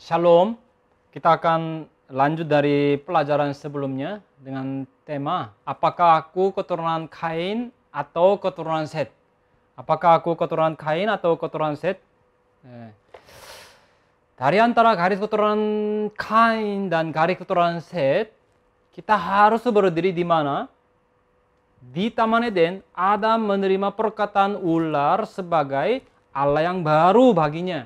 Shalom. Kita akan lanjut dari pelajaran sebelumnya dengan tema apakah aku keturunan Kain atau keturunan Set? Apakah aku keturunan Kain atau keturunan Set? Eh, dari antara garis keturunan Kain dan garis keturunan Set, kita harus berdiri di mana? Di Taman Eden, Adam menerima perkataan ular sebagai Allah yang baru baginya.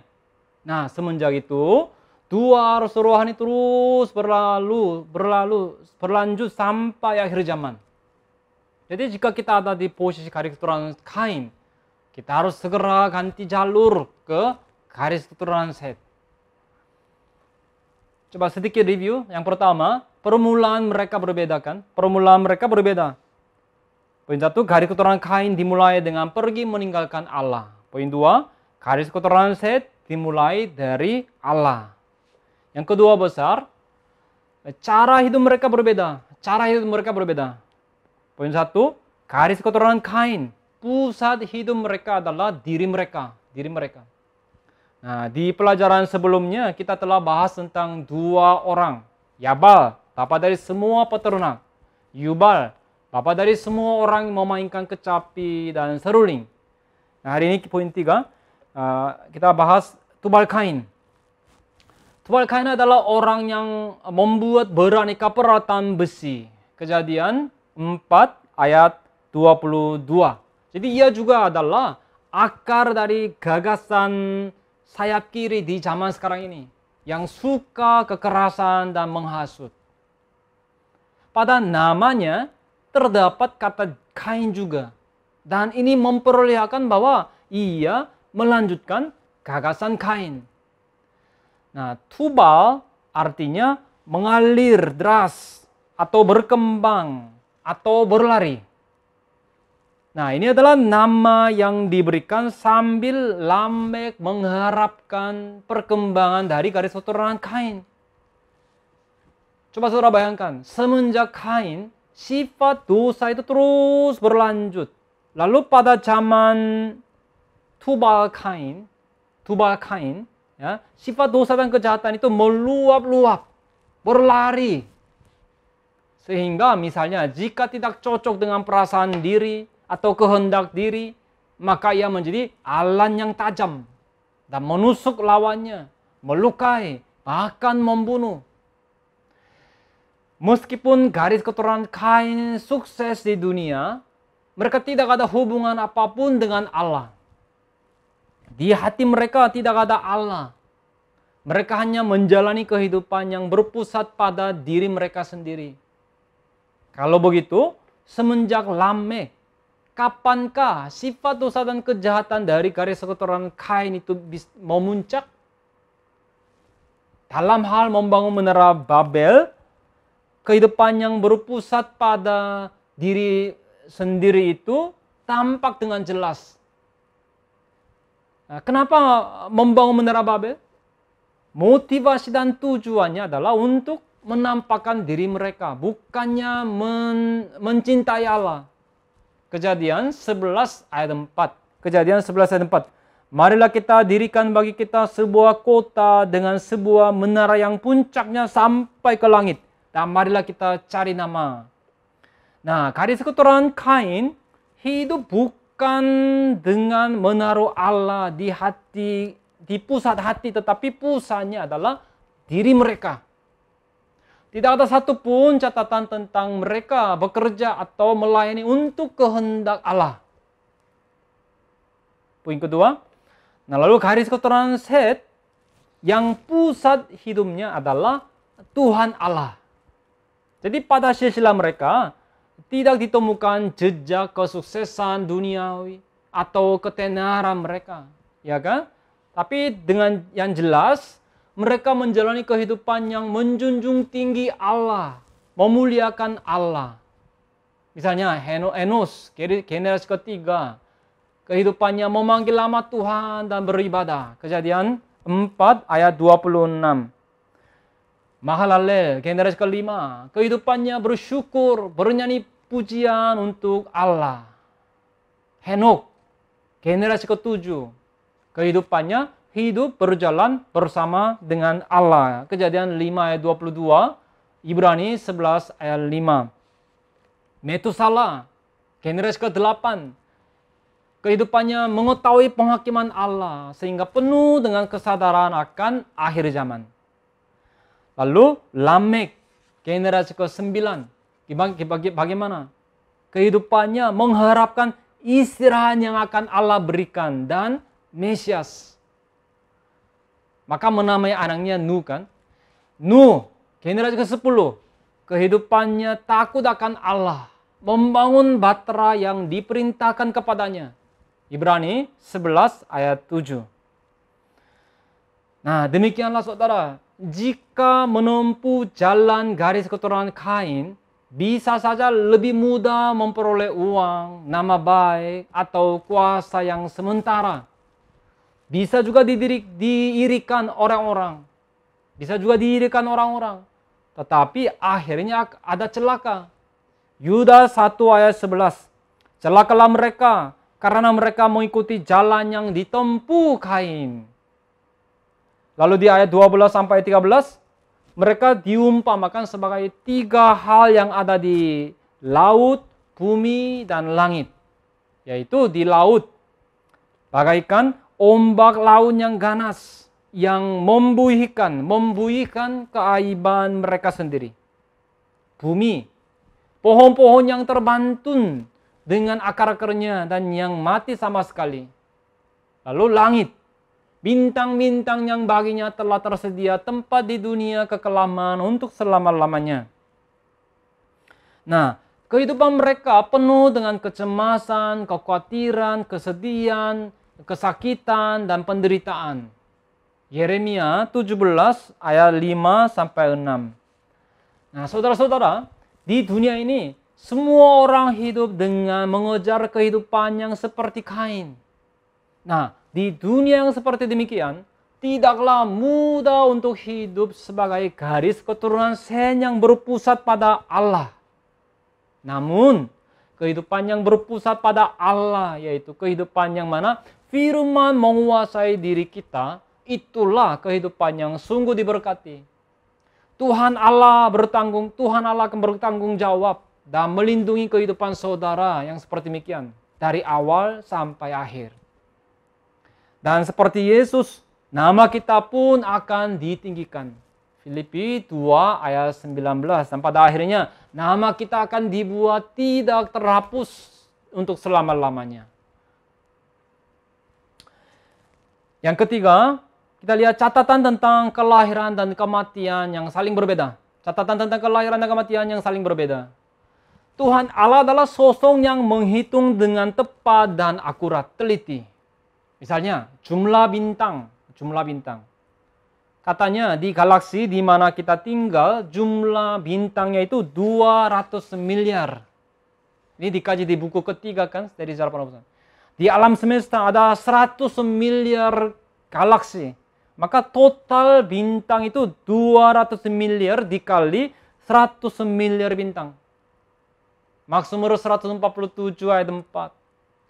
Nah, semenjak itu Dua arus rohani terus berlalu, berlalu, berlanjut sampai akhir zaman. Jadi jika kita ada di posisi garis keturunan Kain, kita harus segera ganti jalur ke garis keturunan set. Coba sedikit review. Yang pertama, permulaan mereka berbeda kan? Permulaan mereka berbeda. Poin satu, garis keturunan Kain dimulai dengan pergi meninggalkan Allah. Poin dua, garis keturunan set dimulai dari Allah. Yang kedua besar, cara hidup mereka berbeda. Cara hidup mereka berbeda. Poin satu, garis keturunan Kain. Pusat hidup mereka adalah diri mereka, diri mereka. Nah, di pelajaran sebelumnya kita telah bahas tentang dua orang, Yabal, bapak dari semua peternak, Yubal, bapak dari semua orang yang memainkan kecapi dan seruling. Nah, hari ini poin tiga, uh, kita bahas Tubal Kain. Tuan Kain adalah orang yang membuat beraneka peralatan besi. Kejadian 4 ayat 22. Jadi ia juga adalah akar dari gagasan sayap kiri di zaman sekarang ini yang suka kekerasan dan menghasut. Pada namanya terdapat kata kain juga. Dan ini memperlihatkan bahwa ia melanjutkan gagasan kain. Nah, tubal artinya mengalir deras atau berkembang atau berlari. Nah, ini adalah nama yang diberikan sambil Lamek mengharapkan perkembangan dari garis keturunan Kain. Coba saudara bayangkan, semenjak Kain, sifat dosa itu terus berlanjut. Lalu pada zaman Tubal Kain, Tubal Kain, Ya, sifat dosa dan kejahatan itu meluap-luap, berlari. Sehingga misalnya jika tidak cocok dengan perasaan diri atau kehendak diri, maka ia menjadi alan yang tajam dan menusuk lawannya, melukai, bahkan membunuh. Meskipun garis keturunan Kain sukses di dunia, mereka tidak ada hubungan apapun dengan Allah. Di hati mereka tidak ada Allah. Mereka hanya menjalani kehidupan yang berpusat pada diri mereka sendiri. Kalau begitu, semenjak lame, kapankah sifat dosa dan kejahatan dari garis keturunan Kain itu mau muncak? Dalam hal membangun menara Babel, kehidupan yang berpusat pada diri sendiri itu tampak dengan jelas Eh, kenapa membangun menara Babel? Motivasi dan tujuannya adalah untuk menampakkan diri mereka, bukannya men mencintai Allah. Kejadian 11 ayat 4. Kejadian 11 ayat 4. Marilah kita dirikan bagi kita sebuah kota dengan sebuah menara yang puncaknya sampai ke langit. Dan marilah kita cari nama. Nah, karis keturunan Kain hidup bukan bukan dengan menaruh Allah di hati, di pusat hati, tetapi pusatnya adalah diri mereka. Tidak ada satupun catatan tentang mereka bekerja atau melayani untuk kehendak Allah. Poin kedua, nah lalu garis keturunan set yang pusat hidupnya adalah Tuhan Allah. Jadi pada silsilah mereka, tidak ditemukan jejak kesuksesan duniawi atau ketenaran mereka, ya kan? Tapi dengan yang jelas mereka menjalani kehidupan yang menjunjung tinggi Allah, memuliakan Allah. Misalnya Enos, generasi ketiga, kehidupannya memanggil nama Tuhan dan beribadah. Kejadian 4 ayat 26. Mahalaleh generasi kelima, kehidupannya bersyukur, bernyanyi pujian untuk Allah. Henok, generasi ketujuh, kehidupannya hidup berjalan bersama dengan Allah. Kejadian 5 ayat 22, Ibrani 11 ayat 5. Metusala, generasi ke-8, kehidupannya mengetahui penghakiman Allah sehingga penuh dengan kesadaran akan akhir zaman. Lalu Lamek, generasi ke-9. Bagaimana? Kehidupannya mengharapkan istirahat yang akan Allah berikan dan Mesias. Maka menamai anaknya Nu kan? Nu, generasi ke-10. Kehidupannya takut akan Allah. Membangun batera yang diperintahkan kepadanya. Ibrani 11 ayat 7. Nah demikianlah saudara, jika menempuh jalan garis keturunan Kain, bisa saja lebih mudah memperoleh uang, nama baik, atau kuasa yang sementara. Bisa juga didirik, diirikan orang-orang. Bisa juga diirikan orang-orang. Tetapi akhirnya ada celaka. Yuda 1 ayat 11. Celakalah mereka karena mereka mengikuti jalan yang ditempuh kain Lalu di ayat 12 sampai 13, mereka diumpamakan sebagai tiga hal yang ada di laut, bumi, dan langit. Yaitu di laut, bagaikan ombak laut yang ganas, yang membuihkan, membuihkan keaiban mereka sendiri. Bumi, pohon-pohon yang terbantun dengan akar-akarnya dan yang mati sama sekali. Lalu langit, bintang-bintang yang baginya telah tersedia tempat di dunia kekelaman untuk selama-lamanya. Nah, kehidupan mereka penuh dengan kecemasan, kekhawatiran, kesedihan, kesakitan, dan penderitaan. Yeremia 17 ayat 5 sampai 6. Nah, saudara-saudara, di dunia ini semua orang hidup dengan mengejar kehidupan yang seperti kain. Nah, di dunia yang seperti demikian, tidaklah mudah untuk hidup sebagai garis keturunan Sen yang berpusat pada Allah. Namun, kehidupan yang berpusat pada Allah, yaitu kehidupan yang mana firman menguasai diri kita, itulah kehidupan yang sungguh diberkati. Tuhan Allah bertanggung, Tuhan Allah akan bertanggung jawab dan melindungi kehidupan saudara yang seperti demikian dari awal sampai akhir. Dan seperti Yesus, nama kita pun akan ditinggikan. Filipi 2 ayat 19. Dan pada akhirnya, nama kita akan dibuat tidak terhapus untuk selama-lamanya. Yang ketiga, kita lihat catatan tentang kelahiran dan kematian yang saling berbeda. Catatan tentang kelahiran dan kematian yang saling berbeda. Tuhan Allah adalah sosok yang menghitung dengan tepat dan akurat, teliti. Misalnya jumlah bintang, jumlah bintang. Katanya di galaksi di mana kita tinggal jumlah bintangnya itu 200 miliar. Ini dikaji di buku ketiga kan dari Zarpanopoulos. Di alam semesta ada 100 miliar galaksi. Maka total bintang itu 200 miliar dikali 100 miliar bintang. Maksimum 147 ayat 4.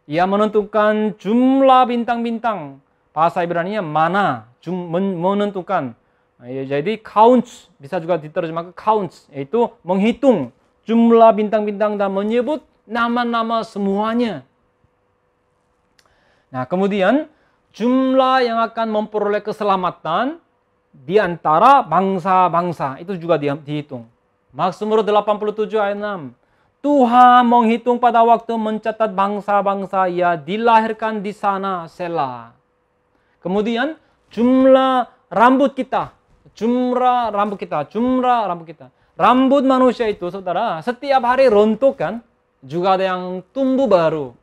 Ia menentukan jumlah bintang-bintang. Bahasa Ibrani-nya mana menentukan. Nah, ya, jadi counts bisa juga diterjemahkan counts yaitu menghitung jumlah bintang-bintang dan menyebut nama-nama semuanya. Nah, kemudian jumlah yang akan memperoleh keselamatan di antara bangsa-bangsa itu juga dihitung. Mazmur 87 ayat 6. Tuhan menghitung pada waktu mencatat bangsa-bangsa ia dilahirkan di sana Selah. Kemudian jumlah rambut kita, jumlah rambut kita, jumlah rambut kita. Rambut manusia itu saudara setiap hari rontok kan? Juga ada yang tumbuh baru.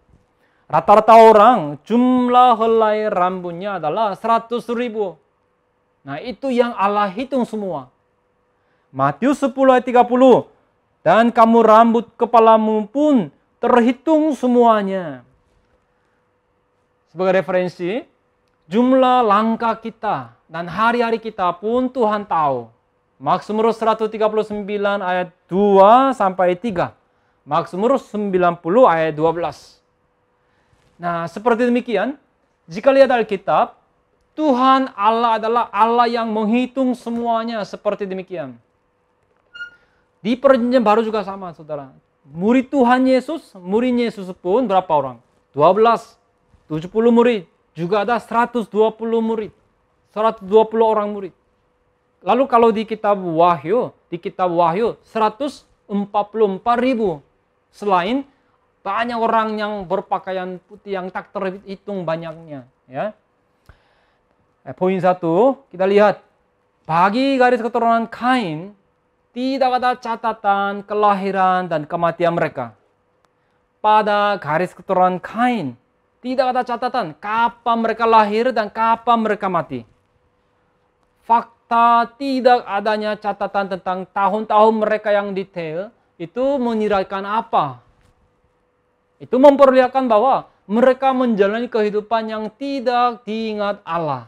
Rata-rata orang jumlah helai rambutnya adalah 100 ribu. Nah itu yang Allah hitung semua. Matius 10 ayat 30 dan kamu rambut kepalamu pun terhitung semuanya. Sebagai referensi, jumlah langkah kita dan hari-hari kita pun Tuhan tahu. Maksimurus 139 ayat 2 sampai 3. Maksimurus 90 ayat 12. Nah, seperti demikian, jika lihat Alkitab, Tuhan Allah adalah Allah yang menghitung semuanya seperti demikian. Di perjanjian baru juga sama saudara. Murid Tuhan Yesus, murid Yesus pun berapa orang? 12, 70 murid. Juga ada 120 murid. 120 orang murid. Lalu kalau di kitab Wahyu, di kitab Wahyu 144 ribu. Selain banyak orang yang berpakaian putih yang tak terhitung banyaknya. Ya. Eh, poin satu, kita lihat. Bagi garis keturunan Kain, tidak ada catatan kelahiran dan kematian mereka. Pada garis keturunan Kain, tidak ada catatan kapan mereka lahir dan kapan mereka mati. Fakta tidak adanya catatan tentang tahun-tahun mereka yang detail itu menyiratkan apa? Itu memperlihatkan bahwa mereka menjalani kehidupan yang tidak diingat Allah.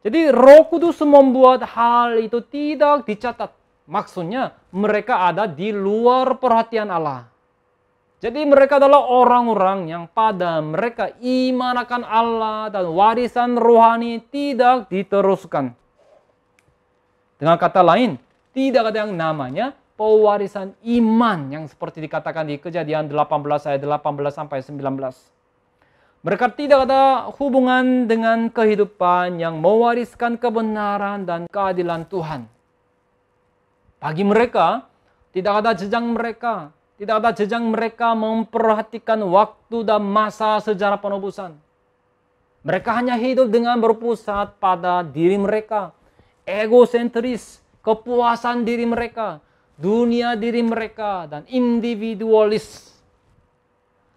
Jadi roh kudus membuat hal itu tidak dicatat. Maksudnya mereka ada di luar perhatian Allah. Jadi mereka adalah orang-orang yang pada mereka iman akan Allah dan warisan rohani tidak diteruskan. Dengan kata lain, tidak ada yang namanya pewarisan iman yang seperti dikatakan di kejadian 18 ayat 18 sampai 19. Mereka tidak ada hubungan dengan kehidupan yang mewariskan kebenaran dan keadilan Tuhan. Bagi mereka, tidak ada jejak mereka, tidak ada jejak mereka memperhatikan waktu dan masa sejarah penebusan. Mereka hanya hidup dengan berpusat pada diri mereka, egosentris, kepuasan diri mereka, dunia diri mereka, dan individualis.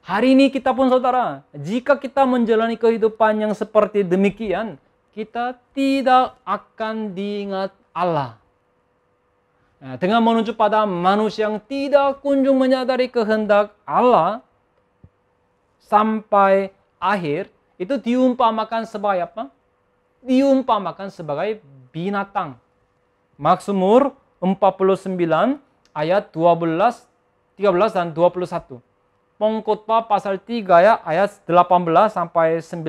Hari ini kita pun saudara, jika kita menjalani kehidupan yang seperti demikian, kita tidak akan diingat Allah. Nah, dengan menunjuk pada manusia yang tidak kunjung menyadari kehendak Allah sampai akhir, itu diumpamakan sebagai apa? Diumpamakan sebagai binatang. Maksumur 49 ayat 12, 13 dan 21. Pengkhotbah pasal 3 ya ayat 18 sampai 19.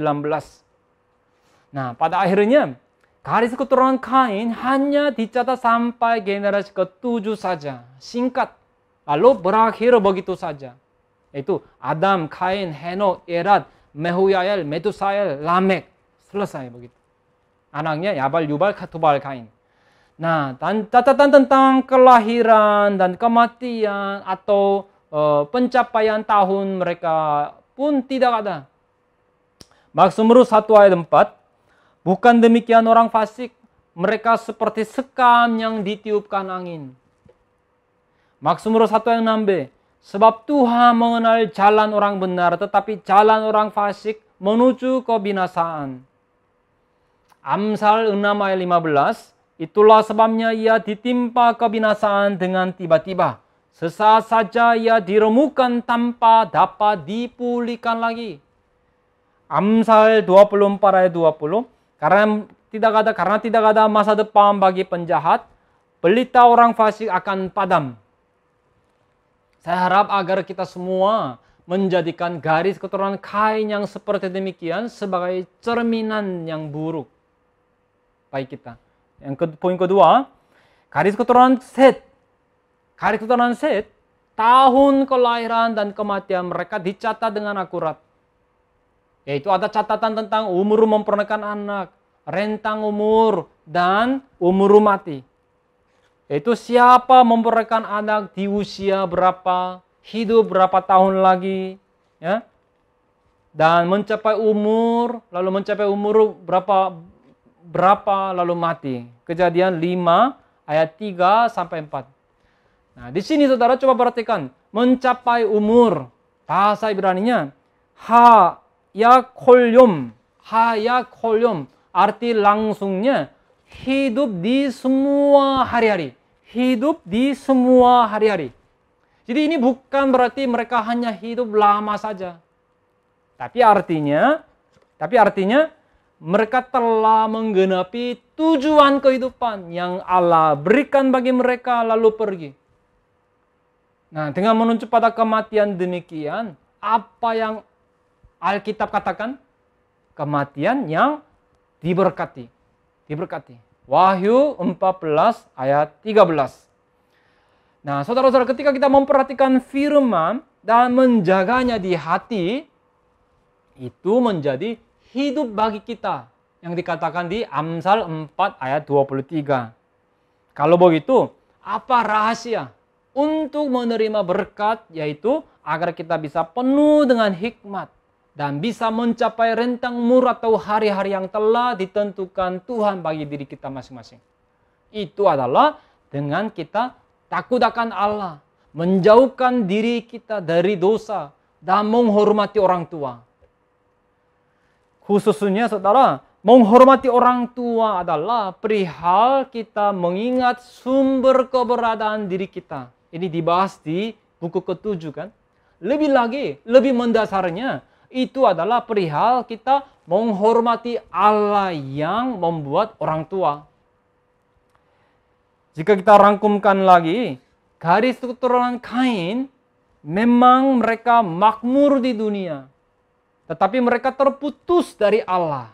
Nah, pada akhirnya garis keturunan Kain hanya dicatat sampai generasi ke-7 saja. Singkat. Lalu berakhir begitu saja. Itu Adam, Kain, Henok, Erat, Mehuyael, Metusael, Lamek. Selesai begitu. Anaknya Yabal, ya, Yubal, Katubal, Kain. Nah, dan catatan tentang kelahiran dan kematian atau Eh, pencapaian tahun mereka pun tidak ada. Maksimurus 1 ayat 4, bukan demikian orang fasik, mereka seperti sekam yang ditiupkan angin. Maksimurus 1 ayat 6b, sebab Tuhan mengenal jalan orang benar, tetapi jalan orang fasik menuju kebinasaan. Amsal 6 ayat 15, itulah sebabnya ia ditimpa kebinasaan dengan tiba-tiba Sesaat saja ia diremukan tanpa dapat dipulihkan lagi. Amsal 24 ayat 20. Karena tidak ada karena tidak ada masa depan bagi penjahat, pelita orang fasik akan padam. Saya harap agar kita semua menjadikan garis keturunan kain yang seperti demikian sebagai cerminan yang buruk. Baik kita. Yang ke, poin kedua, garis keturunan Set Kari set tahun kelahiran dan kematian mereka dicatat dengan akurat. Yaitu ada catatan tentang umur memperanakan anak, rentang umur, dan umur mati. Yaitu siapa memperanakan anak di usia berapa, hidup berapa tahun lagi, ya. Dan mencapai umur, lalu mencapai umur berapa berapa lalu mati. Kejadian 5 ayat 3 sampai 4. Nah, di sini saudara coba perhatikan, mencapai umur bahasa Ibrani-nya ha ya kolyum, ha ya kolyum. Arti langsungnya hidup di semua hari-hari, hidup di semua hari-hari. Jadi ini bukan berarti mereka hanya hidup lama saja. Tapi artinya, tapi artinya mereka telah menggenapi tujuan kehidupan yang Allah berikan bagi mereka lalu pergi. Nah, dengan menunjuk pada kematian demikian, apa yang Alkitab katakan? Kematian yang diberkati. Diberkati. Wahyu 14 ayat 13. Nah, saudara-saudara, ketika kita memperhatikan firman dan menjaganya di hati, itu menjadi hidup bagi kita yang dikatakan di Amsal 4 ayat 23. Kalau begitu, apa rahasia untuk menerima berkat yaitu agar kita bisa penuh dengan hikmat dan bisa mencapai rentang murah atau hari-hari yang telah ditentukan Tuhan bagi diri kita masing-masing. Itu adalah dengan kita takut akan Allah, menjauhkan diri kita dari dosa, dan menghormati orang tua. Khususnya saudara, menghormati orang tua adalah perihal kita mengingat sumber keberadaan diri kita. Ini dibahas di buku ketujuh kan. Lebih lagi, lebih mendasarnya itu adalah perihal kita menghormati Allah yang membuat orang tua. Jika kita rangkumkan lagi, garis keturunan Kain memang mereka makmur di dunia. Tetapi mereka terputus dari Allah.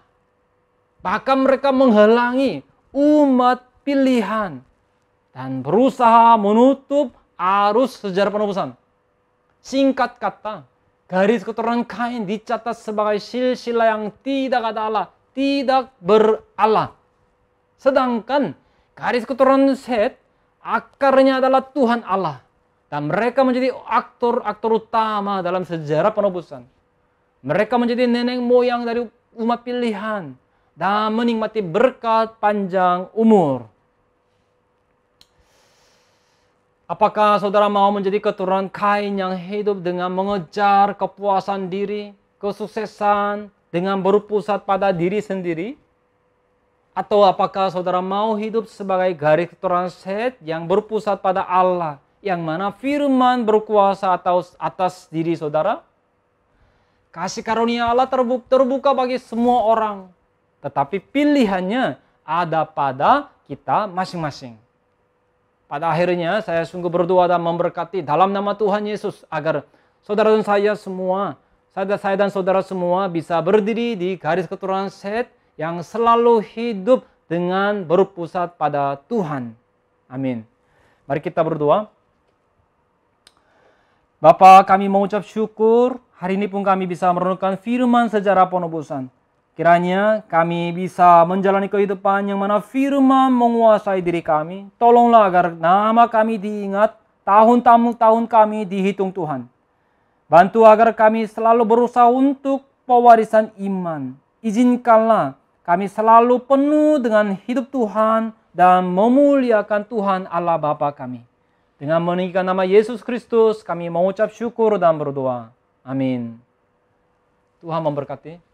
Bahkan mereka menghalangi umat pilihan dan berusaha menutup arus sejarah penebusan. Singkat kata, garis keturunan Kain dicatat sebagai silsilah yang tidak ada Allah, tidak berallah. Sedangkan garis keturunan Set akarnya adalah Tuhan Allah. Dan mereka menjadi aktor-aktor utama dalam sejarah penebusan. Mereka menjadi nenek moyang dari umat pilihan dan menikmati berkat panjang umur. Apakah saudara mau menjadi keturunan Kain yang hidup dengan mengejar kepuasan diri, kesuksesan, dengan berpusat pada diri sendiri? Atau apakah saudara mau hidup sebagai garis keturunan Set yang berpusat pada Allah, yang mana firman berkuasa atas, atas diri saudara? Kasih karunia Allah terbuka bagi semua orang. Tetapi pilihannya ada pada kita masing-masing. Pada akhirnya saya sungguh berdoa dan memberkati dalam nama Tuhan Yesus agar saudara dan saya semua, saya, dan saudara semua bisa berdiri di garis keturunan Set yang selalu hidup dengan berpusat pada Tuhan. Amin. Mari kita berdoa. Bapa kami mengucap syukur hari ini pun kami bisa merenungkan firman sejarah penebusan. Kiranya kami bisa menjalani kehidupan yang mana firman menguasai diri kami. Tolonglah agar nama kami diingat, tahun tahun kami dihitung Tuhan. Bantu agar kami selalu berusaha untuk pewarisan iman. Izinkanlah kami selalu penuh dengan hidup Tuhan dan memuliakan Tuhan Allah Bapa kami. Dengan meninggikan nama Yesus Kristus, kami mengucap syukur dan berdoa. Amin. Tuhan memberkati.